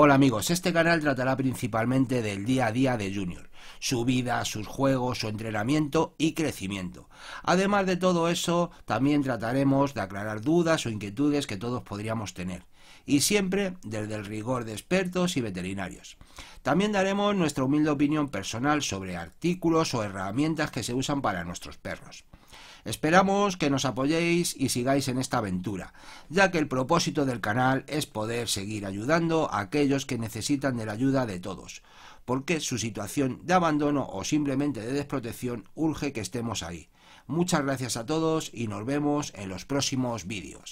Hola amigos, este canal tratará principalmente del día a día de Junior, su vida, sus juegos, su entrenamiento y crecimiento. Además de todo eso, también trataremos de aclarar dudas o inquietudes que todos podríamos tener y siempre desde el rigor de expertos y veterinarios. También daremos nuestra humilde opinión personal sobre artículos o herramientas que se usan para nuestros perros. Esperamos que nos apoyéis y sigáis en esta aventura, ya que el propósito del canal es poder seguir ayudando a aquellos que necesitan de la ayuda de todos, porque su situación da abandono o simplemente de desprotección, urge que estemos ahí. Muchas gracias a todos y nos vemos en los próximos vídeos.